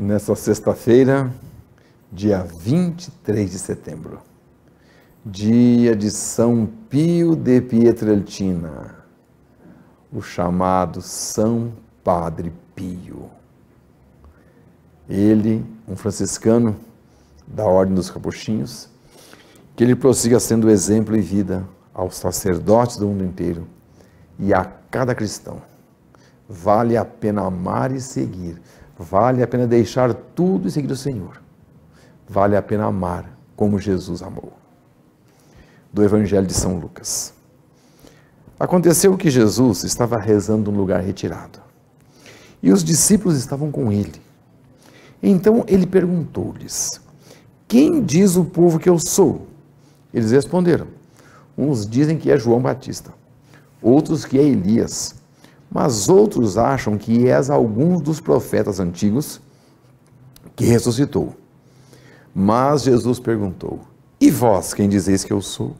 nessa sexta-feira, dia 23 de setembro, dia de São Pio de Pietrelcina, o chamado São Padre Pio. Ele, um franciscano da Ordem dos Capuchinhos, que ele prossiga sendo exemplo e vida aos sacerdotes do mundo inteiro e a cada cristão. Vale a pena amar e seguir, Vale a pena deixar tudo e seguir o Senhor. Vale a pena amar como Jesus amou. Do Evangelho de São Lucas. Aconteceu que Jesus estava rezando num lugar retirado e os discípulos estavam com ele. Então ele perguntou-lhes: Quem diz o povo que eu sou? Eles responderam: Uns dizem que é João Batista, outros que é Elias mas outros acham que és algum dos profetas antigos que ressuscitou. Mas Jesus perguntou: E vós, quem dizeis que eu sou?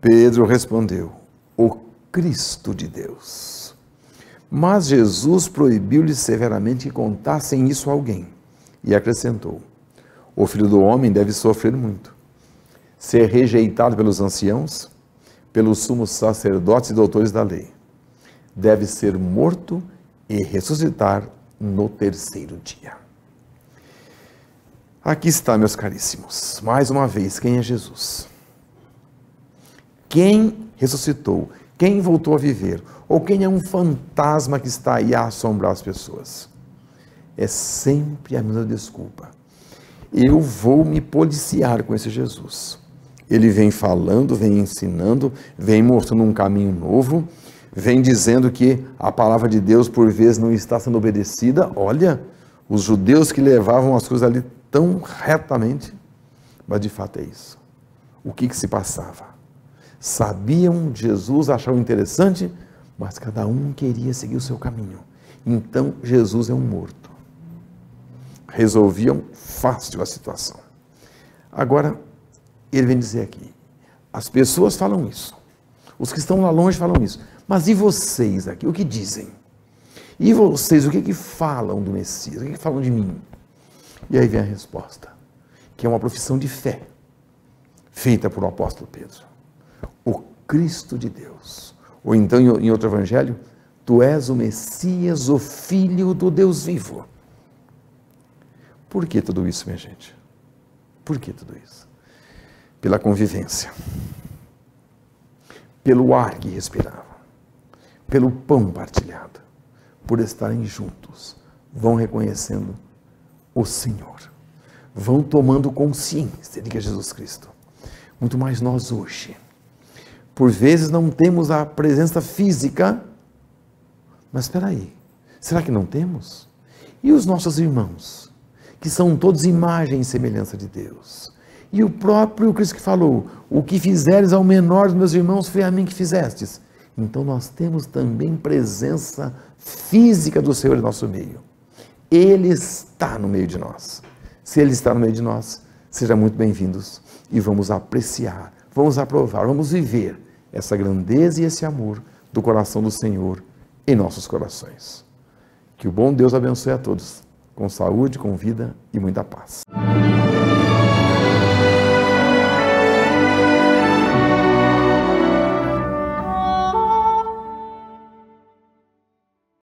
Pedro respondeu: O Cristo de Deus. Mas Jesus proibiu-lhe severamente que contassem isso a alguém e acrescentou: O filho do homem deve sofrer muito, ser rejeitado pelos anciãos pelos sumos sacerdotes e doutores da lei. Deve ser morto e ressuscitar no terceiro dia. Aqui está, meus caríssimos, mais uma vez, quem é Jesus? Quem ressuscitou? Quem voltou a viver? Ou quem é um fantasma que está aí a assombrar as pessoas? É sempre a mesma desculpa. Eu vou me policiar com esse Jesus ele vem falando, vem ensinando, vem mostrando um caminho novo, vem dizendo que a palavra de Deus por vezes não está sendo obedecida. Olha, os judeus que levavam as coisas ali tão retamente, mas de fato é isso. O que, que se passava? Sabiam de Jesus, achavam interessante, mas cada um queria seguir o seu caminho. Então Jesus é um morto. Resolviam fácil a situação. Agora, ele vem dizer aqui: as pessoas falam isso, os que estão lá longe falam isso, mas e vocês aqui? O que dizem? E vocês, o que, que falam do Messias? O que, que falam de mim? E aí vem a resposta, que é uma profissão de fé, feita por o apóstolo Pedro. O Cristo de Deus. Ou então, em outro evangelho, tu és o Messias, o Filho do Deus vivo. Por que tudo isso, minha gente? Por que tudo isso? pela convivência, pelo ar que respiravam, pelo pão partilhado, por estarem juntos, vão reconhecendo o Senhor, vão tomando consciência de que é Jesus Cristo. Muito mais nós hoje. Por vezes não temos a presença física, mas espera aí, será que não temos? E os nossos irmãos, que são todos imagem e semelhança de Deus? E o próprio Cristo que falou: O que fizeres ao menor dos meus irmãos, foi a mim que fizestes. Então nós temos também presença física do Senhor em nosso meio. Ele está no meio de nós. Se Ele está no meio de nós, sejam muito bem-vindos e vamos apreciar, vamos aprovar, vamos viver essa grandeza e esse amor do coração do Senhor em nossos corações. Que o bom Deus abençoe a todos, com saúde, com vida e muita paz.